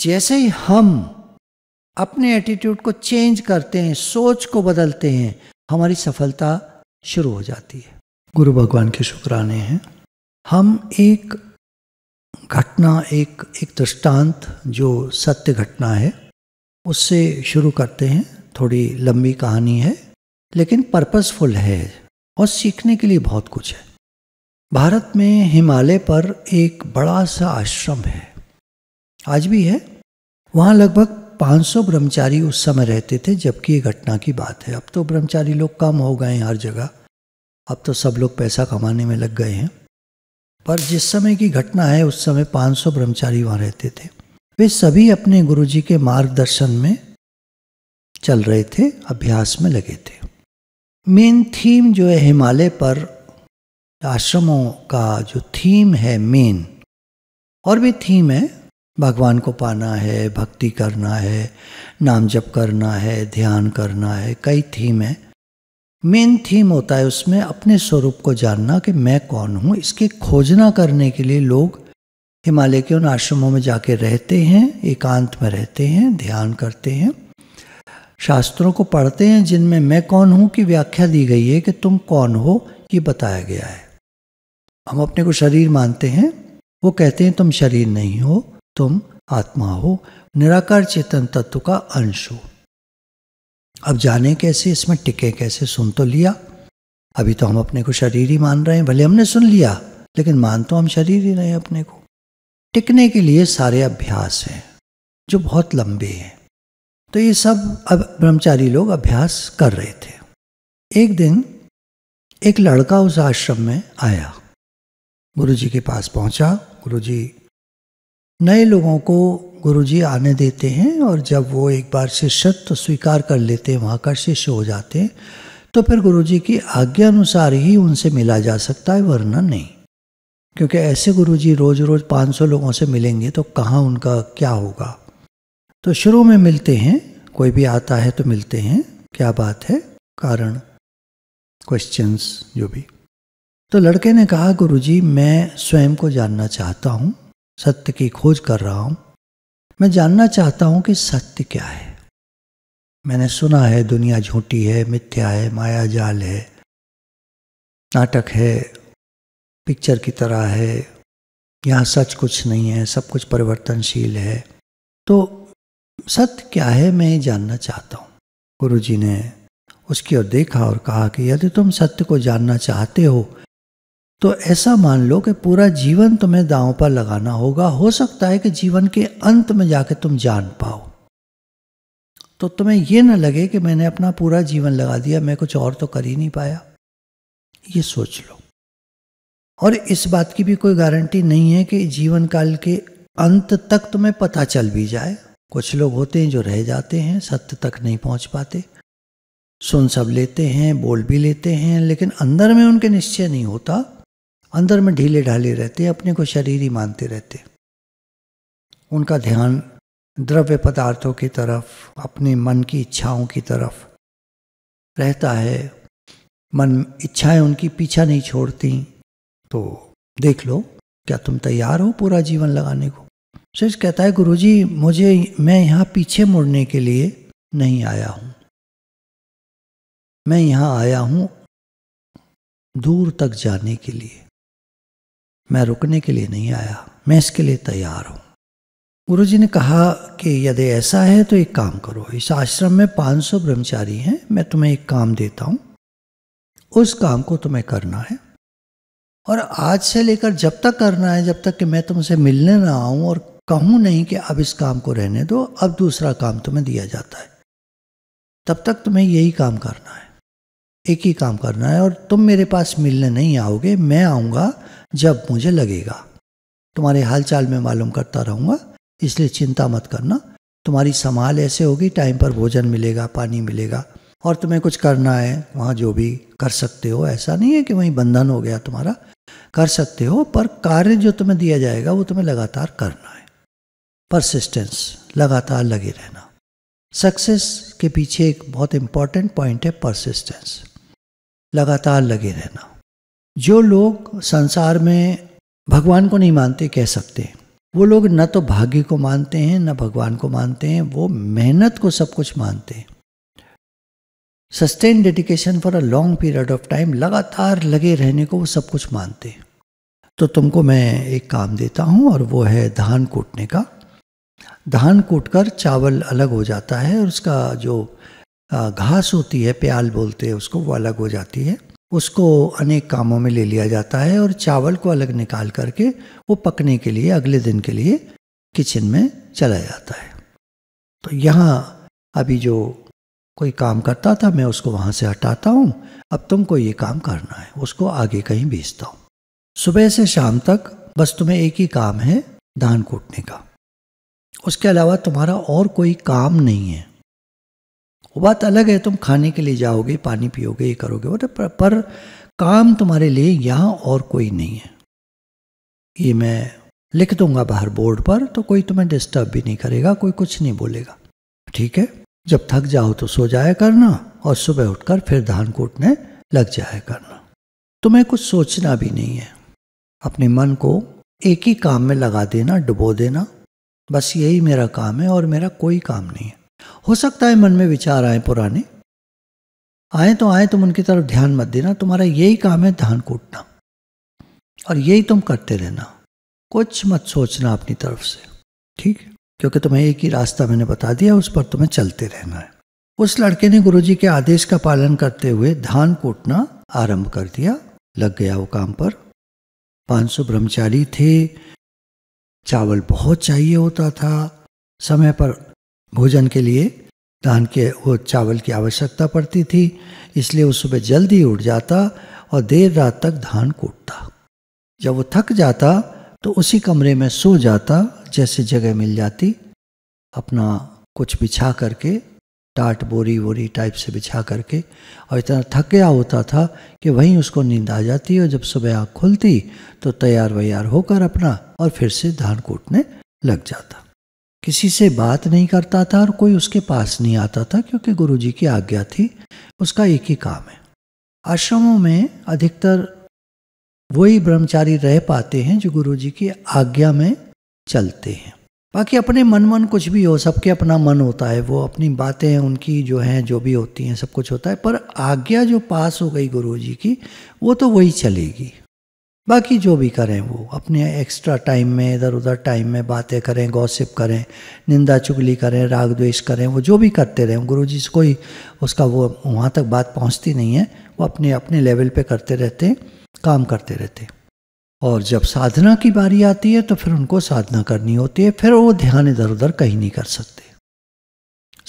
जैसे ही हम अपने एटीट्यूड को चेंज करते हैं सोच को बदलते हैं हमारी सफलता शुरू हो जाती है गुरु भगवान के शुक्राने हैं हम एक घटना एक एक दृष्टांत जो सत्य घटना है उससे शुरू करते हैं थोड़ी लंबी कहानी है लेकिन पर्पसफुल है और सीखने के लिए बहुत कुछ है भारत में हिमालय पर एक बड़ा सा आश्रम है आज भी है वहाँ लगभग 500 ब्रह्मचारी उस समय रहते थे जबकि ये घटना की बात है अब तो ब्रह्मचारी लोग कम हो गए हैं हर जगह अब तो सब लोग पैसा कमाने में लग गए हैं पर जिस समय की घटना है उस समय 500 ब्रह्मचारी वहाँ रहते थे वे सभी अपने गुरुजी के मार्गदर्शन में चल रहे थे अभ्यास में लगे थे मेन थीम जो है हिमालय पर आश्रमों का जो थीम है मेन और भी थीम है भगवान को पाना है भक्ति करना है नाम जप करना है ध्यान करना है कई थीम है मेन थीम होता है उसमें अपने स्वरूप को जानना कि मैं कौन हूँ इसकी खोजना करने के लिए लोग हिमालय के उन आश्रमों में जाके रहते हैं एकांत में रहते हैं ध्यान करते हैं शास्त्रों को पढ़ते हैं जिनमें मैं कौन हूँ की व्याख्या दी गई है कि तुम कौन हो ये बताया गया है हम अपने को शरीर मानते हैं वो कहते हैं तुम शरीर नहीं हो तुम आत्मा हो निराकार चेतन तत्व का अंश हो अब जाने कैसे इसमें टिके कैसे सुन तो लिया अभी तो हम अपने को शरीर ही मान रहे हैं भले हमने सुन लिया लेकिन मान तो हम शरीर ही रहे अपने को टिकने के लिए सारे अभ्यास हैं जो बहुत लंबे हैं तो ये सब अब ब्रह्मचारी लोग अभ्यास कर रहे थे एक दिन एक लड़का उस आश्रम में आया गुरु जी के पास पहुंचा गुरु जी नए लोगों को गुरुजी आने देते हैं और जब वो एक बार शिष्यत्व स्वीकार कर लेते हैं वहाँ का शिष्य हो जाते हैं तो फिर गुरुजी की आज्ञा अनुसार ही उनसे मिला जा सकता है वरना नहीं क्योंकि ऐसे गुरुजी रोज़ रोज़ 500 लोगों से मिलेंगे तो कहाँ उनका क्या होगा तो शुरू में मिलते हैं कोई भी आता है तो मिलते हैं क्या बात है कारण क्वेश्चंस जो भी तो लड़के ने कहा गुरुजी मैं स्वयं को जानना चाहता हूँ सत्य की खोज कर रहा हूं मैं जानना चाहता हूं कि सत्य क्या है मैंने सुना है दुनिया झूठी है मिथ्या है माया जाल है नाटक है पिक्चर की तरह है यहाँ सच कुछ नहीं है सब कुछ परिवर्तनशील है तो सत्य क्या है मैं ये जानना चाहता हूँ गुरु जी ने उसकी ओर देखा और कहा कि यदि तुम सत्य को जानना चाहते हो तो ऐसा मान लो कि पूरा जीवन तुम्हें दांव पर लगाना होगा हो सकता है कि जीवन के अंत में जाके तुम जान पाओ तो तुम्हें यह ना लगे कि मैंने अपना पूरा जीवन लगा दिया मैं कुछ और तो कर ही नहीं पाया ये सोच लो और इस बात की भी कोई गारंटी नहीं है कि जीवन काल के अंत तक तुम्हें पता चल भी जाए कुछ लोग होते हैं जो रह जाते हैं सत्य तक नहीं पहुंच पाते सुन सब लेते हैं बोल भी लेते हैं लेकिन अंदर में उनके निश्चय नहीं होता अंदर में ढीले ढाले रहते अपने को शरीर ही मानते रहते उनका ध्यान द्रव्य पदार्थों की तरफ अपने मन की इच्छाओं की तरफ रहता है मन इच्छाएं उनकी पीछा नहीं छोड़ती तो देख लो क्या तुम तैयार हो पूरा जीवन लगाने को शिष्य कहता है गुरुजी मुझे मैं यहाँ पीछे मुड़ने के लिए नहीं आया हूँ मैं यहाँ आया हूँ दूर तक जाने के लिए मैं रुकने के लिए नहीं आया मैं इसके लिए तैयार हूँ गुरु जी ने कहा कि यदि ऐसा है तो एक काम करो इस आश्रम में 500 ब्रह्मचारी हैं मैं तुम्हें एक काम देता हूँ उस काम को तुम्हें करना है और आज से लेकर जब तक करना है जब तक कि मैं तुमसे मिलने ना आऊँ और कहूँ नहीं कि अब इस काम को रहने दो अब दूसरा काम तुम्हें दिया जाता है तब तक तुम्हें यही काम करना है एक ही काम करना है और तुम मेरे पास मिलने नहीं आओगे मैं आऊँगा जब मुझे लगेगा तुम्हारे हालचाल में मालूम करता रहूँगा इसलिए चिंता मत करना तुम्हारी संभाल ऐसे होगी टाइम पर भोजन मिलेगा पानी मिलेगा और तुम्हें कुछ करना है वहाँ जो भी कर सकते हो ऐसा नहीं है कि वहीं बंधन हो गया तुम्हारा कर सकते हो पर कार्य जो तुम्हें दिया जाएगा वो तुम्हें लगातार करना है परसिस्टेंस लगातार लगे रहना सक्सेस के पीछे एक बहुत इंपॉर्टेंट पॉइंट है परसिस्टेंस लगातार लगे रहना जो लोग संसार में भगवान को नहीं मानते कह सकते वो लोग न तो भाग्य को मानते हैं न भगवान को मानते हैं वो मेहनत को सब कुछ मानते हैं sustain dedication for a long period of time लगातार लगे रहने को वो सब कुछ मानते हैं तो तुमको मैं एक काम देता हूँ और वो है धान कूटने का धान कूट कर चावल अलग हो जाता है और उसका जो घास होती है प्याल बोलते हैं उसको वो अलग हो जाती है उसको अनेक कामों में ले लिया जाता है और चावल को अलग निकाल करके वो पकने के लिए अगले दिन के लिए किचन में चला जाता है तो यहाँ अभी जो कोई काम करता था मैं उसको वहाँ से हटाता हूँ अब तुमको ये काम करना है उसको आगे कहीं भेजता हूँ सुबह से शाम तक बस तुम्हें एक ही काम है धान कूटने का उसके अलावा तुम्हारा और कोई काम नहीं है वो बात अलग है तुम खाने के लिए जाओगे पानी पियोगे ये करोगे वो तो पर, पर काम तुम्हारे लिए यहाँ और कोई नहीं है ये मैं लिख दूंगा बाहर बोर्ड पर तो कोई तुम्हें डिस्टर्ब भी नहीं करेगा कोई कुछ नहीं बोलेगा ठीक है जब थक जाओ तो सो जाया करना और सुबह उठकर फिर धान कूटने लग जाया करना तुम्हें कुछ सोचना भी नहीं है अपने मन को एक ही काम में लगा देना डुबो देना बस यही मेरा काम है और मेरा कोई काम नहीं है हो सकता है मन में विचार आए पुराने आए तो आए तुम उनकी तरफ ध्यान मत देना तुम्हारा यही काम है धान कूटना और यही तुम करते रहना कुछ मत सोचना अपनी तरफ से ठीक क्योंकि तुम्हें एक ही रास्ता मैंने बता दिया उस पर तुम्हें चलते रहना है उस लड़के ने गुरु के आदेश का पालन करते हुए धान कूटना आरंभ कर दिया लग गया वो काम पर 500 ब्रह्मचारी थे चावल बहुत चाहिए होता था समय पर भोजन के लिए धान के वो चावल की आवश्यकता पड़ती थी इसलिए वो सुबह जल्दी उठ जाता और देर रात तक धान कूटता जब वो थक जाता तो उसी कमरे में सो जाता जैसे जगह मिल जाती अपना कुछ बिछा करके टाट बोरी वोरी टाइप से बिछा करके और इतना थक गया होता था कि वहीं उसको नींद आ जाती और जब सुबह आँख खुलती तो तैयार वैयार होकर अपना और फिर से धान कूटने लग जाता किसी से बात नहीं करता था और कोई उसके पास नहीं आता था क्योंकि गुरु जी की आज्ञा थी उसका एक ही काम है आश्रमों में अधिकतर वही ब्रह्मचारी रह पाते हैं जो गुरु जी की आज्ञा में चलते हैं बाकी अपने मन मन कुछ भी हो सबके अपना मन होता है वो अपनी बातें उनकी जो हैं जो भी होती हैं सब कुछ होता है पर आज्ञा जो पास हो गई गुरुजी की वो तो वही चलेगी बाकी जो भी करें वो अपने एक्स्ट्रा टाइम में इधर उधर टाइम में बातें करें गॉसिप करें निंदा चुगली करें राग द्वेष करें वो जो भी करते रहें गुरु जी से कोई उसका वो वहाँ तक बात पहुँचती नहीं है वो अपने अपने लेवल पे करते रहते हैं काम करते रहते और जब साधना की बारी आती है तो फिर उनको साधना करनी होती है फिर वो ध्यान इधर उधर कहीं नहीं कर सकते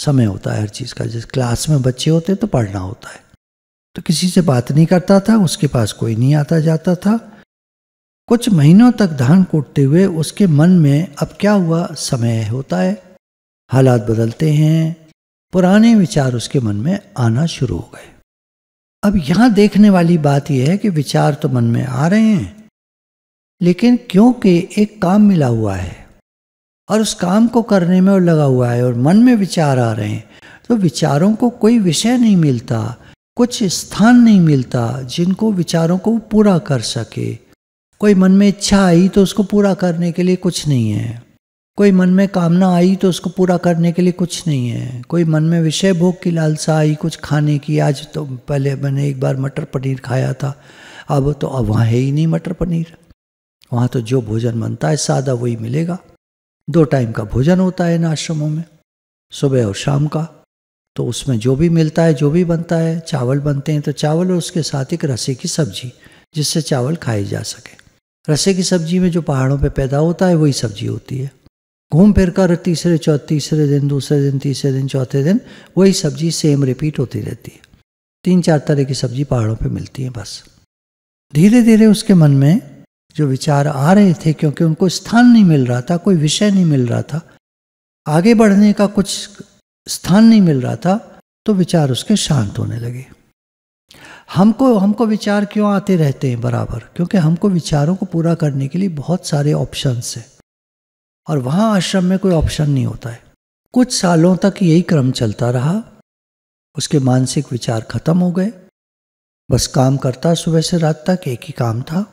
समय होता है हर चीज़ का जैसे क्लास में बच्चे होते तो पढ़ना होता है तो किसी से बात नहीं करता था उसके पास कोई नहीं आता जाता था कुछ महीनों तक धान कूटते हुए उसके मन में अब क्या हुआ समय होता है हालात बदलते हैं पुराने विचार उसके मन में आना शुरू हो गए अब यहाँ देखने वाली बात यह है कि विचार तो मन में आ रहे हैं लेकिन क्योंकि एक काम मिला हुआ है और उस काम को करने में वो लगा हुआ है और मन में विचार आ रहे हैं तो विचारों को कोई विषय नहीं मिलता कुछ स्थान नहीं मिलता जिनको विचारों को पूरा कर सके कोई मन में इच्छा आई तो उसको पूरा करने के लिए कुछ नहीं है कोई मन में कामना आई तो उसको पूरा करने के लिए कुछ नहीं है कोई मन में विषय भोग की लालसा आई कुछ खाने की आज तो पहले मैंने एक बार मटर पनीर खाया था अब तो अब वहाँ है ही नहीं मटर पनीर वहाँ तो जो भोजन बनता है सादा वही मिलेगा दो टाइम का भोजन होता है इन आश्रमों में सुबह और शाम का तो उसमें जो भी मिलता है जो भी बनता है चावल बनते हैं तो चावल और उसके साथ एक रसे की सब्जी जिससे चावल खाए जा सके रसे की सब्जी में जो पहाड़ों पे पैदा होता है वही सब्जी होती है घूम फिर कर तीसरे चौथे तीसरे दिन दूसरे दिन तीसरे दिन चौथे दिन वही सब्जी सेम रिपीट होती रहती है तीन चार तरह की सब्जी पहाड़ों पे मिलती है बस धीरे धीरे उसके मन में जो विचार आ रहे थे क्योंकि उनको स्थान नहीं मिल रहा था कोई विषय नहीं मिल रहा था आगे बढ़ने का कुछ स्थान नहीं मिल रहा था तो विचार उसके शांत होने लगे हमको हमको विचार क्यों आते रहते हैं बराबर क्योंकि हमको विचारों को पूरा करने के लिए बहुत सारे ऑप्शंस हैं और वहाँ आश्रम में कोई ऑप्शन नहीं होता है कुछ सालों तक यही क्रम चलता रहा उसके मानसिक विचार खत्म हो गए बस काम करता सुबह से रात तक एक ही काम था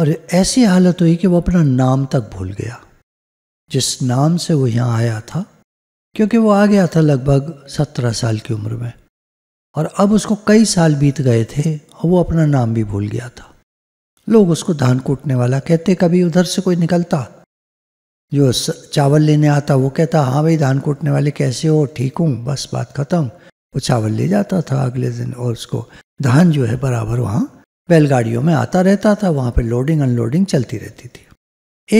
और ऐसी हालत हुई कि वो अपना नाम तक भूल गया जिस नाम से वो यहाँ आया था क्योंकि वो आ गया था लगभग सत्रह साल की उम्र में और अब उसको कई साल बीत गए थे और वो अपना नाम भी भूल गया था लोग उसको धान कूटने वाला कहते कभी उधर से कोई निकलता जो चावल लेने आता वो कहता हाँ भाई धान कूटने वाले कैसे हो ठीक हूँ बस बात ख़त्म वो चावल ले जाता था अगले दिन और उसको धान जो है बराबर वहाँ बैलगाड़ियों में आता रहता था वहाँ पर लोडिंग अनलोडिंग चलती रहती थी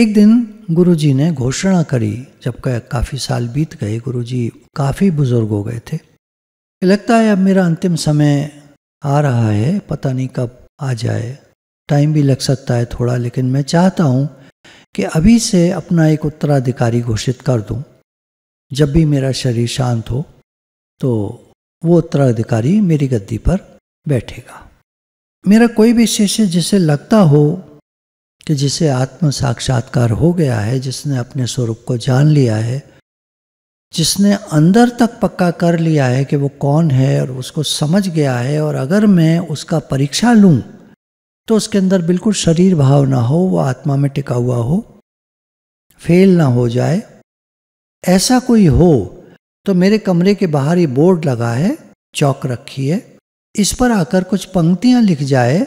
एक दिन गुरुजी ने घोषणा करी जब काफ़ी साल बीत गए गुरुजी काफ़ी बुज़ुर्ग हो गए थे लगता है अब मेरा अंतिम समय आ रहा है पता नहीं कब आ जाए टाइम भी लग सकता है थोड़ा लेकिन मैं चाहता हूँ कि अभी से अपना एक उत्तराधिकारी घोषित कर दूँ जब भी मेरा शरीर शांत हो तो वो उत्तराधिकारी मेरी गद्दी पर बैठेगा मेरा कोई भी शिष्य जिसे लगता हो कि जिसे आत्म साक्षात्कार हो गया है जिसने अपने स्वरूप को जान लिया है जिसने अंदर तक पक्का कर लिया है कि वो कौन है और उसको समझ गया है और अगर मैं उसका परीक्षा लूँ तो उसके अंदर बिल्कुल शरीर भाव ना हो वो आत्मा में टिका हुआ हो फेल ना हो जाए ऐसा कोई हो तो मेरे कमरे के बाहर ये बोर्ड लगा है चौक रखी है इस पर आकर कुछ पंक्तियाँ लिख जाए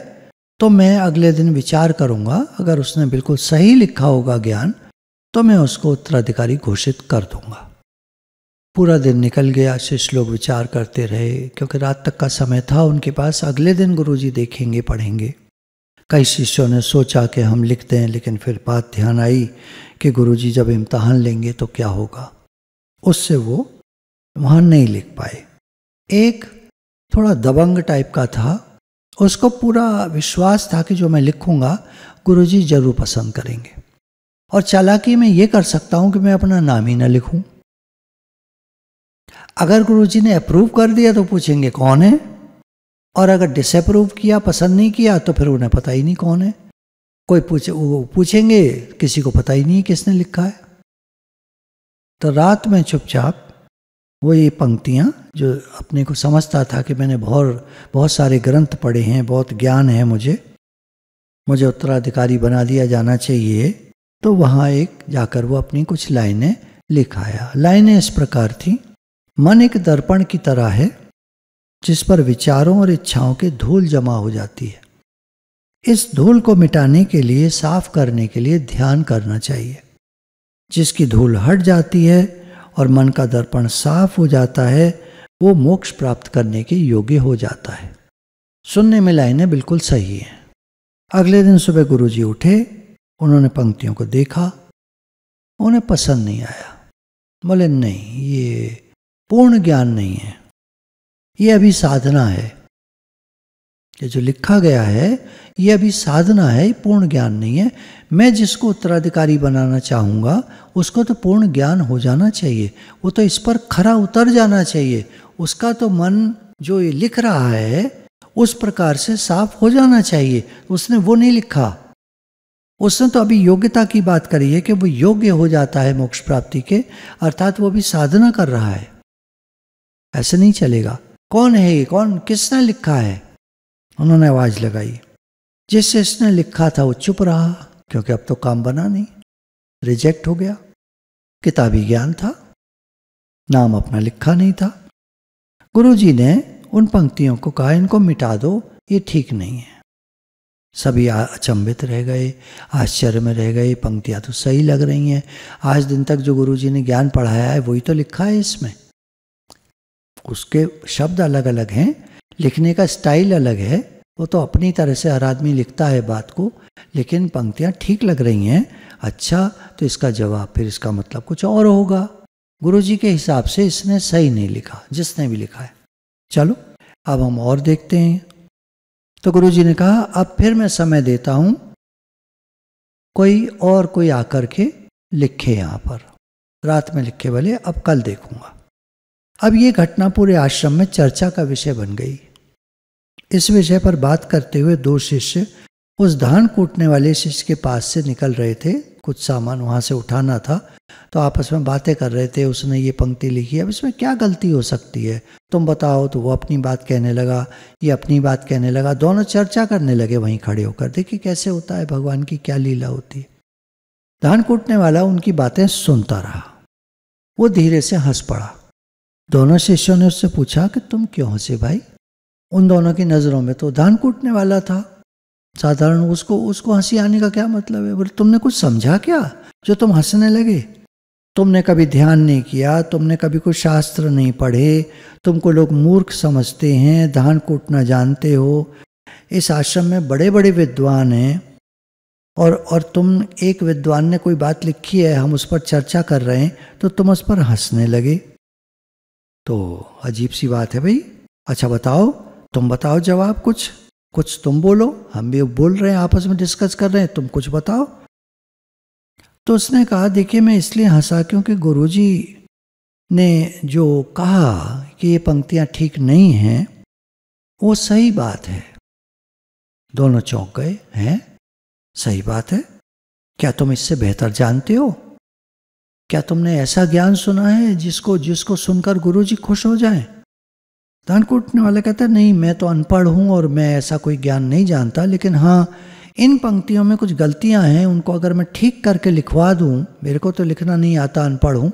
तो मैं अगले दिन विचार करूँगा अगर उसने बिल्कुल सही लिखा होगा ज्ञान तो मैं उसको उत्तराधिकारी घोषित कर दूंगा पूरा दिन निकल गया शिष्य लोग विचार करते रहे क्योंकि रात तक का समय था उनके पास अगले दिन गुरुजी देखेंगे पढ़ेंगे कई शिष्यों ने सोचा कि हम लिखते हैं लेकिन फिर बात ध्यान आई कि गुरुजी जब इम्तहान लेंगे तो क्या होगा उससे वो वहाँ नहीं लिख पाए एक थोड़ा दबंग टाइप का था उसको पूरा विश्वास था कि जो मैं लिखूँगा जी ज़रूर पसंद करेंगे और चालाकी मैं ये कर सकता हूँ कि मैं अपना नाम ही ना लिखूँ अगर गुरु जी ने अप्रूव कर दिया तो पूछेंगे कौन है और अगर डिसअप्रूव किया पसंद नहीं किया तो फिर उन्हें पता ही नहीं कौन है कोई पूछे वो पूछेंगे किसी को पता ही नहीं किसने लिखा है तो रात में चुपचाप वो ये पंक्तियाँ जो अपने को समझता था कि मैंने बहुत बहुत सारे ग्रंथ पढ़े हैं बहुत ज्ञान है मुझे मुझे उत्तराधिकारी बना दिया जाना चाहिए तो वहाँ एक जाकर वो अपनी कुछ लाइनें लिखाया लाइनें इस प्रकार थीं मन एक दर्पण की तरह है जिस पर विचारों और इच्छाओं के धूल जमा हो जाती है इस धूल को मिटाने के लिए साफ करने के लिए ध्यान करना चाहिए जिसकी धूल हट जाती है और मन का दर्पण साफ हो जाता है वो मोक्ष प्राप्त करने के योग्य हो जाता है सुनने में लाइनें बिल्कुल सही हैं अगले दिन सुबह गुरुजी उठे उन्होंने पंक्तियों को देखा उन्हें पसंद नहीं आया बोले नहीं ये पूर्ण ज्ञान नहीं है ये अभी साधना है ये जो लिखा गया है ये अभी साधना है पूर्ण ज्ञान नहीं है मैं जिसको उत्तराधिकारी बनाना चाहूँगा उसको तो पूर्ण ज्ञान हो जाना चाहिए वो तो इस पर खरा उतर जाना चाहिए उसका तो मन जो ये लिख रहा है उस प्रकार से साफ हो जाना चाहिए उसने वो नहीं लिखा उसने तो अभी योग्यता की बात करी है कि वो योग्य हो जाता है मोक्ष प्राप्ति के अर्थात वो अभी साधना कर रहा है ऐसे नहीं चलेगा कौन है ये कौन किसने लिखा है उन्होंने आवाज लगाई जिससे इसने लिखा था वो चुप रहा क्योंकि अब तो काम बना नहीं रिजेक्ट हो गया किताबी ज्ञान था नाम अपना लिखा नहीं था गुरुजी ने उन पंक्तियों को कहा इनको मिटा दो ये ठीक नहीं है सभी अचंभित रह गए आश्चर्य में रह गए पंक्तियाँ तो सही लग रही हैं आज दिन तक जो गुरुजी ने ज्ञान पढ़ाया है वही तो लिखा है इसमें उसके शब्द अलग अलग हैं लिखने का स्टाइल अलग है वो तो अपनी तरह से हर आदमी लिखता है बात को लेकिन पंक्तियाँ ठीक लग रही हैं अच्छा तो इसका जवाब फिर इसका मतलब कुछ और होगा गुरुजी के हिसाब से इसने सही नहीं लिखा जिसने भी लिखा है चलो अब हम और देखते हैं तो गुरुजी ने कहा अब फिर मैं समय देता हूँ कोई और कोई आकर के लिखे यहाँ पर रात में लिखे वाले अब कल देखूंगा अब ये घटना पूरे आश्रम में चर्चा का विषय बन गई इस विषय पर बात करते हुए दो शिष्य उस धान कूटने वाले शिष्य के पास से निकल रहे थे कुछ सामान वहाँ से उठाना था तो आपस में बातें कर रहे थे उसने ये पंक्ति लिखी अब इसमें क्या गलती हो सकती है तुम बताओ तो वो अपनी बात कहने लगा ये अपनी बात कहने लगा दोनों चर्चा करने लगे वहीं खड़े होकर देखिए कैसे होता है भगवान की क्या लीला होती है धान कूटने वाला उनकी बातें सुनता रहा वो धीरे से हंस पड़ा दोनों शिष्यों ने उससे पूछा कि तुम क्यों हंसे भाई उन दोनों की नज़रों में तो धान कूटने वाला था साधारण उसको उसको हंसी आने का क्या मतलब है बोले तुमने कुछ समझा क्या जो तुम हंसने लगे तुमने कभी ध्यान नहीं किया तुमने कभी कुछ शास्त्र नहीं पढ़े तुमको लोग मूर्ख समझते हैं धान कूटना जानते हो इस आश्रम में बड़े बड़े विद्वान हैं और और तुम एक विद्वान ने कोई बात लिखी है हम उस पर चर्चा कर रहे हैं तो तुम उस पर हंसने लगे तो अजीब सी बात है भाई अच्छा बताओ तुम बताओ जवाब कुछ कुछ तुम बोलो हम भी बोल रहे हैं आपस में डिस्कस कर रहे हैं तुम कुछ बताओ तो उसने कहा देखिए मैं इसलिए हंसा क्योंकि गुरुजी ने जो कहा कि ये पंक्तियाँ ठीक नहीं हैं वो सही बात है दोनों चौंक गए हैं सही बात है क्या तुम इससे बेहतर जानते हो क्या तुमने ऐसा ज्ञान सुना है जिसको जिसको सुनकर गुरु जी खुश हो जाए धान कूटने वाला कहता है नहीं मैं तो अनपढ़ हूँ और मैं ऐसा कोई ज्ञान नहीं जानता लेकिन हाँ इन पंक्तियों में कुछ गलतियाँ हैं उनको अगर मैं ठीक करके लिखवा दूँ मेरे को तो लिखना नहीं आता अनपढ़ हूँ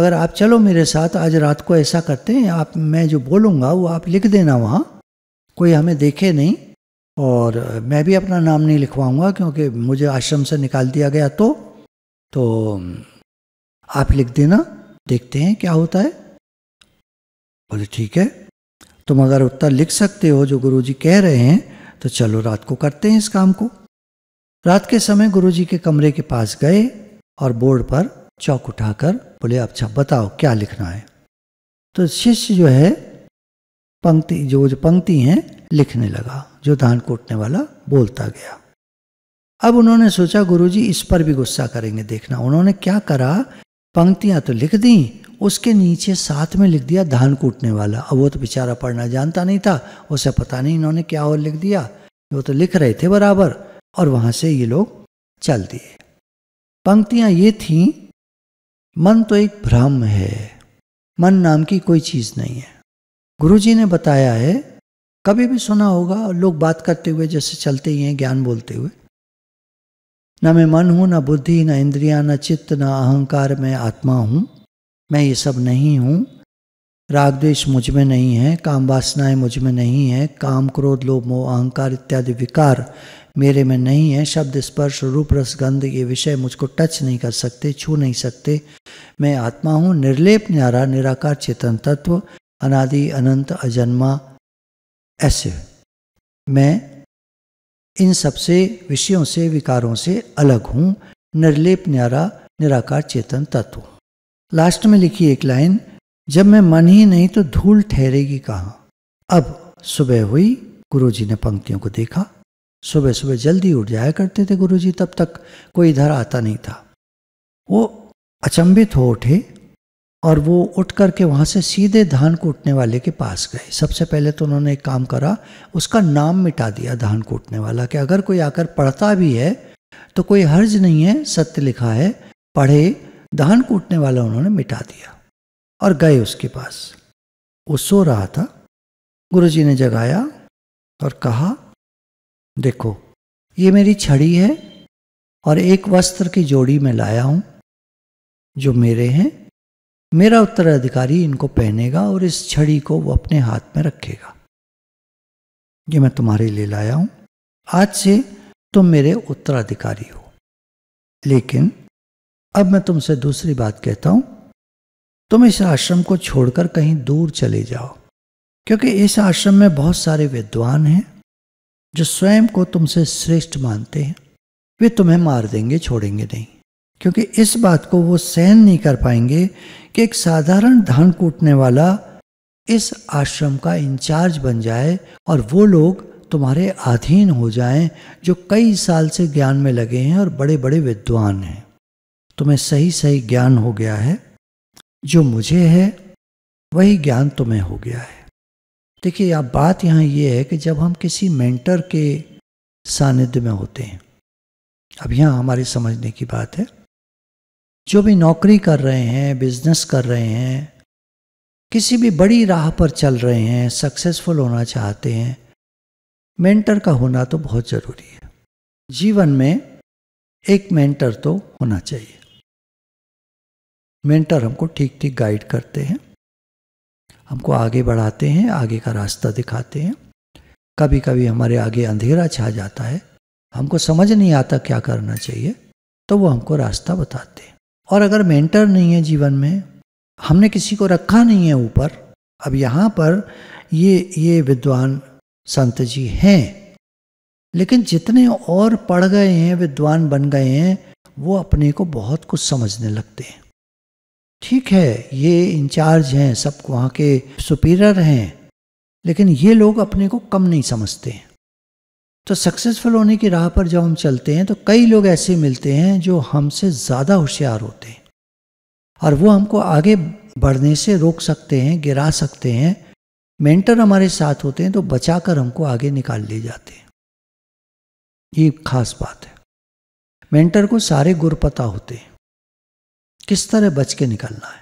अगर आप चलो मेरे साथ आज रात को ऐसा करते हैं आप मैं जो बोलूँगा वो आप लिख देना वहाँ कोई हमें देखे नहीं और मैं भी अपना नाम नहीं लिखवाऊंगा क्योंकि मुझे आश्रम से निकाल दिया गया तो तो आप लिख देना देखते हैं क्या होता है बोले ठीक है तुम अगर उत्तर लिख सकते हो जो गुरु जी कह रहे हैं तो चलो रात को करते हैं इस काम को रात के समय गुरु जी के कमरे के पास गए और बोर्ड पर चौक उठाकर बोले अच्छा बताओ क्या लिखना है तो शिष्य जो है पंक्ति जो जो पंक्ति हैं लिखने लगा जो धान कूटने वाला बोलता गया अब उन्होंने सोचा गुरुजी इस पर भी गुस्सा करेंगे देखना उन्होंने क्या करा पंक्तियां तो लिख दी उसके नीचे साथ में लिख दिया धान कूटने वाला अब वो तो बेचारा पढ़ना जानता नहीं था उसे पता नहीं इन्होंने क्या और लिख दिया वो तो लिख रहे थे बराबर और वहां से ये लोग चल दिए पंक्तियां ये थीं मन तो एक भ्रम है मन नाम की कोई चीज़ नहीं है गुरुजी ने बताया है कभी भी सुना होगा लोग बात करते हुए जैसे चलते ही हैं ज्ञान बोलते हुए न मैं मन हूँ न बुद्धि न इंद्रिया न चित्त न अहंकार मैं आत्मा हूँ मैं ये सब नहीं हूँ राग द्वेष मुझ में नहीं है काम वासनाएं मुझ में नहीं है काम क्रोध लोभ मोह अहंकार इत्यादि विकार मेरे में नहीं है शब्द स्पर्श रूप रसगंध ये विषय मुझको टच नहीं कर सकते छू नहीं सकते मैं आत्मा हूँ निर्लेप न्यारा निराकार चेतन तत्व अनादि अनंत अजन्मा ऐसे मैं इन सबसे विषयों से विकारों से अलग हूँ निर्लेप न्यारा निराकार चेतन तत्व लास्ट में लिखी एक लाइन जब मैं मन ही नहीं तो धूल ठहरेगी कहाँ अब सुबह हुई गुरुजी ने पंक्तियों को देखा सुबह सुबह जल्दी उठ जाया करते थे गुरुजी तब तक कोई इधर आता नहीं था वो अचंभित हो उठे और वो उठ करके वहाँ से सीधे धान कूटने वाले के पास गए सबसे पहले तो उन्होंने एक काम करा उसका नाम मिटा दिया धान कूटने वाला कि अगर कोई आकर पढ़ता भी है तो कोई हर्ज नहीं है सत्य लिखा है पढ़े धान कूटने वाला उन्होंने मिटा दिया और गए उसके पास वो सो रहा था गुरुजी ने जगाया और कहा देखो ये मेरी छड़ी है और एक वस्त्र की जोड़ी में लाया हूँ जो मेरे हैं मेरा उत्तराधिकारी इनको पहनेगा और इस छड़ी को वो अपने हाथ में रखेगा ये मैं तुम्हारे लिए लाया हूं आज से तुम मेरे उत्तराधिकारी हो लेकिन अब मैं तुमसे दूसरी बात कहता हूं तुम इस आश्रम को छोड़कर कहीं दूर चले जाओ क्योंकि इस आश्रम में बहुत सारे विद्वान हैं जो स्वयं को तुमसे श्रेष्ठ मानते हैं वे तुम्हें मार देंगे छोड़ेंगे नहीं क्योंकि इस बात को वो सहन नहीं कर पाएंगे कि एक साधारण धान कूटने वाला इस आश्रम का इंचार्ज बन जाए और वो लोग तुम्हारे अधीन हो जाएं जो कई साल से ज्ञान में लगे हैं और बड़े बड़े विद्वान हैं तुम्हें सही सही ज्ञान हो गया है जो मुझे है वही ज्ञान तुम्हें हो गया है देखिए आप बात यहाँ ये है कि जब हम किसी मेंटर के सानिध्य में होते हैं अब यहाँ हमारी समझने की बात है जो भी नौकरी कर रहे हैं बिजनेस कर रहे हैं किसी भी बड़ी राह पर चल रहे हैं सक्सेसफुल होना चाहते हैं मेंटर का होना तो बहुत ज़रूरी है जीवन में एक मेंटर तो होना चाहिए मेंटर हमको ठीक ठीक गाइड करते हैं हमको आगे बढ़ाते हैं आगे का रास्ता दिखाते हैं कभी कभी हमारे आगे अंधेरा छा जाता है हमको समझ नहीं आता क्या करना चाहिए तो वो हमको रास्ता बताते हैं और अगर मेंटर नहीं है जीवन में हमने किसी को रखा नहीं है ऊपर अब यहाँ पर ये ये विद्वान संत जी हैं लेकिन जितने और पढ़ गए हैं विद्वान बन गए हैं वो अपने को बहुत कुछ समझने लगते हैं ठीक है ये इंचार्ज हैं सब वहाँ के सुपीरियर हैं लेकिन ये लोग अपने को कम नहीं समझते हैं तो सक्सेसफुल होने की राह पर जब हम चलते हैं तो कई लोग ऐसे मिलते हैं जो हमसे ज़्यादा होशियार होते हैं और वो हमको आगे बढ़ने से रोक सकते हैं गिरा सकते हैं मेंटर हमारे साथ होते हैं तो बचा कर हमको आगे निकाल ले जाते हैं ये खास बात है मेंटर को सारे गुर पता होते हैं किस तरह बच के निकलना है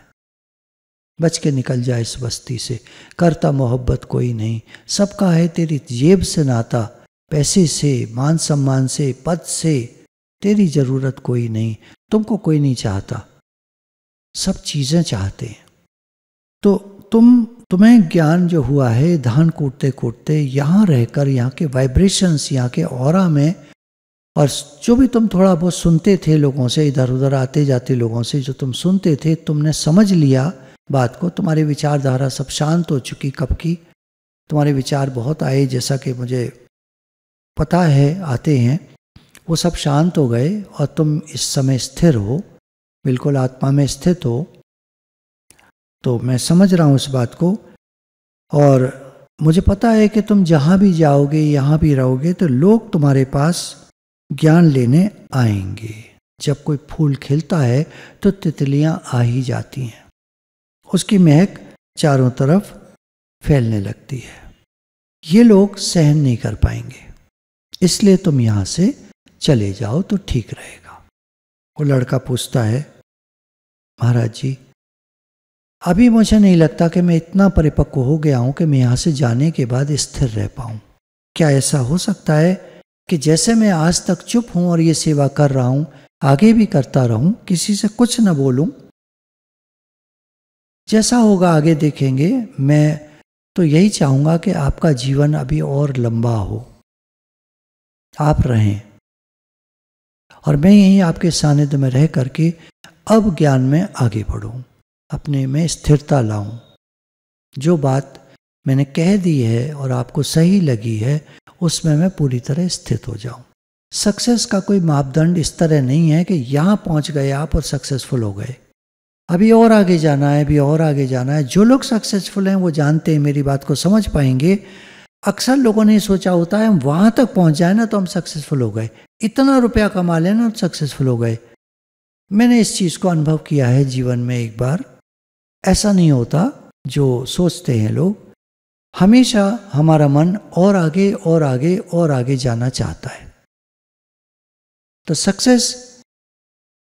बच के निकल जाए इस बस्ती से करता मोहब्बत कोई नहीं सबका है तेरी जेब से नाता पैसे से मान सम्मान से पद से तेरी जरूरत कोई नहीं तुमको कोई नहीं चाहता सब चीज़ें चाहते हैं तो तुम तुम्हें ज्ञान जो हुआ है धान कूटते कूटते यहाँ रहकर यहाँ के वाइब्रेशंस यहाँ के और में और जो भी तुम थोड़ा बहुत सुनते थे लोगों से इधर उधर आते जाते लोगों से जो तुम सुनते थे तुमने समझ लिया बात को तुम्हारी विचारधारा सब शांत हो चुकी कब की तुम्हारे विचार बहुत आए जैसा कि मुझे पता है आते हैं वो सब शांत हो गए और तुम इस समय स्थिर हो बिल्कुल आत्मा में स्थित हो तो मैं समझ रहा हूँ इस बात को और मुझे पता है कि तुम जहाँ भी जाओगे यहाँ भी रहोगे तो लोग तुम्हारे पास ज्ञान लेने आएंगे जब कोई फूल खिलता है तो तितलियाँ आ ही जाती हैं उसकी महक चारों तरफ फैलने लगती है ये लोग सहन नहीं कर पाएंगे इसलिए तुम यहाँ से चले जाओ तो ठीक रहेगा वो लड़का पूछता है महाराज जी अभी मुझे नहीं लगता कि मैं इतना परिपक्व हो गया हूँ कि मैं यहाँ से जाने के बाद स्थिर रह पाऊँ क्या ऐसा हो सकता है कि जैसे मैं आज तक चुप हूँ और ये सेवा कर रहा हूँ आगे भी करता रहूँ किसी से कुछ न बोलूँ जैसा होगा आगे देखेंगे मैं तो यही चाहूँगा कि आपका जीवन अभी और लंबा हो आप रहें और मैं यहीं आपके सानिध्य में रह करके अब ज्ञान में आगे बढ़ूं अपने में स्थिरता लाऊं जो बात मैंने कह दी है और आपको सही लगी है उसमें मैं पूरी तरह स्थित हो जाऊं सक्सेस का कोई मापदंड इस तरह नहीं है कि यहाँ पहुँच गए आप और सक्सेसफुल हो गए अभी और आगे जाना है अभी और आगे जाना है जो लोग सक्सेसफुल हैं वो जानते हैं मेरी बात को समझ पाएंगे अक्सर लोगों ने सोचा होता है हम वहां तक पहुंच जाए ना तो हम सक्सेसफुल हो गए इतना रुपया कमा लेना हम सक्सेसफुल हो गए मैंने इस चीज़ को अनुभव किया है जीवन में एक बार ऐसा नहीं होता जो सोचते हैं लोग हमेशा हमारा मन और आगे और आगे और आगे जाना चाहता है तो सक्सेस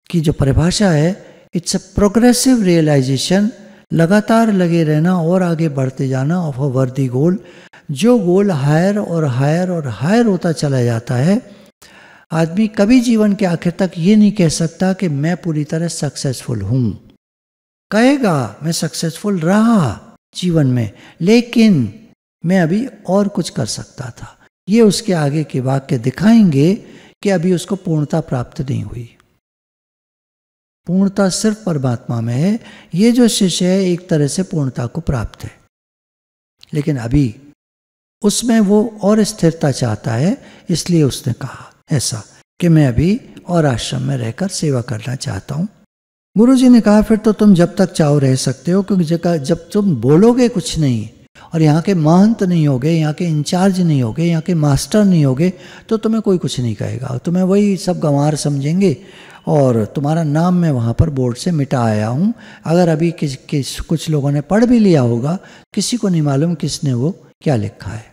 की जो परिभाषा है इट्स अ प्रोग्रेसिव रियलाइजेशन लगातार लगे रहना और आगे बढ़ते जाना ऑफ अ वर्दी गोल जो गोल हायर और हायर और हायर होता चला जाता है आदमी कभी जीवन के आखिर तक ये नहीं कह सकता कि मैं पूरी तरह सक्सेसफुल हूँ कहेगा मैं सक्सेसफुल रहा जीवन में लेकिन मैं अभी और कुछ कर सकता था ये उसके आगे के वाक्य दिखाएंगे कि अभी उसको पूर्णता प्राप्त नहीं हुई पूर्णता सिर्फ परमात्मा में है ये जो शिष्य है एक तरह से पूर्णता को प्राप्त है लेकिन अभी उसमें वो और स्थिरता चाहता है इसलिए उसने कहा ऐसा कि मैं अभी और आश्रम में रहकर सेवा करना चाहता हूँ गुरु जी ने कहा फिर तो तुम जब तक चाहो रह सकते हो क्योंकि जब तुम बोलोगे कुछ नहीं और यहाँ के महंत नहीं होगे यहाँ के इंचार्ज नहीं होगे यहाँ के मास्टर नहीं होगे तो तुम्हें कोई कुछ नहीं कहेगा तुम्हें वही सब गंवार समझेंगे और तुम्हारा नाम मैं वहाँ पर बोर्ड से मिटा आया हूँ अगर अभी किस किस कुछ लोगों ने पढ़ भी लिया होगा किसी को नहीं मालूम किसने वो क्या लिखा है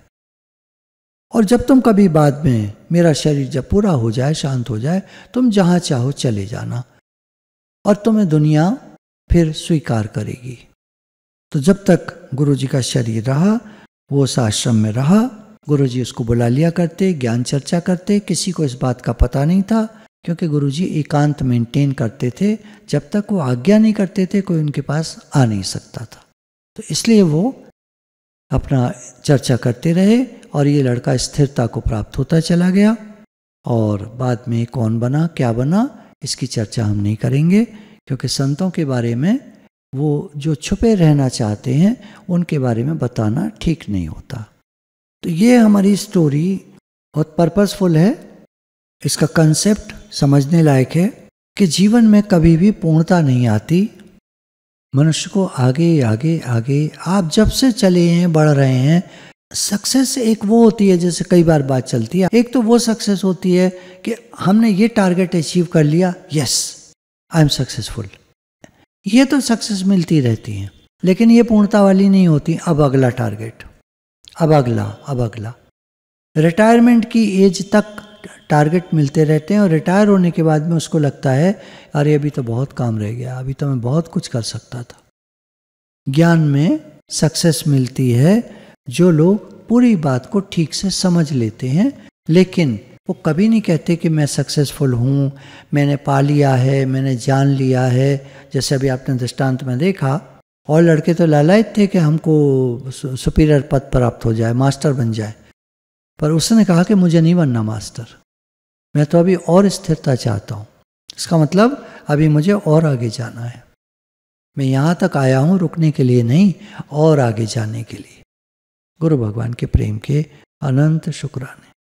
और जब तुम कभी बाद में मेरा शरीर जब पूरा हो जाए शांत हो जाए तुम जहाँ चाहो चले जाना और तुम्हें दुनिया फिर स्वीकार करेगी तो जब तक गुरु जी का शरीर रहा वो उस आश्रम में रहा गुरु जी उसको बुला लिया करते ज्ञान चर्चा करते किसी को इस बात का पता नहीं था क्योंकि गुरु जी एकांत मेंटेन करते थे जब तक वो आज्ञा नहीं करते थे कोई उनके पास आ नहीं सकता था तो इसलिए वो अपना चर्चा करते रहे और ये लड़का स्थिरता को प्राप्त होता चला गया और बाद में कौन बना क्या बना इसकी चर्चा हम नहीं करेंगे क्योंकि संतों के बारे में वो जो छुपे रहना चाहते हैं उनके बारे में बताना ठीक नहीं होता तो ये हमारी स्टोरी बहुत पर्पसफुल है इसका कंसेप्ट समझने लायक है कि जीवन में कभी भी पूर्णता नहीं आती मनुष्य को आगे आगे आगे आप जब से चले हैं बढ़ रहे हैं सक्सेस एक वो होती है जैसे कई बार बात चलती है एक तो वो सक्सेस होती है कि हमने ये टारगेट अचीव कर लिया यस आई एम सक्सेसफुल ये तो सक्सेस मिलती रहती है लेकिन ये पूर्णता वाली नहीं होती अब अगला टारगेट अब अगला अब अगला रिटायरमेंट की एज तक टारगेट मिलते रहते हैं और रिटायर होने के बाद में उसको लगता है अरे अभी तो बहुत काम रह गया अभी तो मैं बहुत कुछ कर सकता था ज्ञान में सक्सेस मिलती है जो लोग पूरी बात को ठीक से समझ लेते हैं लेकिन वो कभी नहीं कहते कि मैं सक्सेसफुल हूँ मैंने पा लिया है मैंने जान लिया है जैसे अभी आपने दृष्टांत में देखा और लड़के तो लालायत थे कि हमको सुपीरियर पद प्राप्त हो जाए मास्टर बन जाए पर उसने कहा कि मुझे नहीं बनना मास्टर मैं तो अभी और स्थिरता चाहता हूँ इसका मतलब अभी मुझे और आगे जाना है मैं यहाँ तक आया हूँ रुकने के लिए नहीं और आगे जाने के लिए गुरु भगवान के प्रेम के अनंत शुक्राने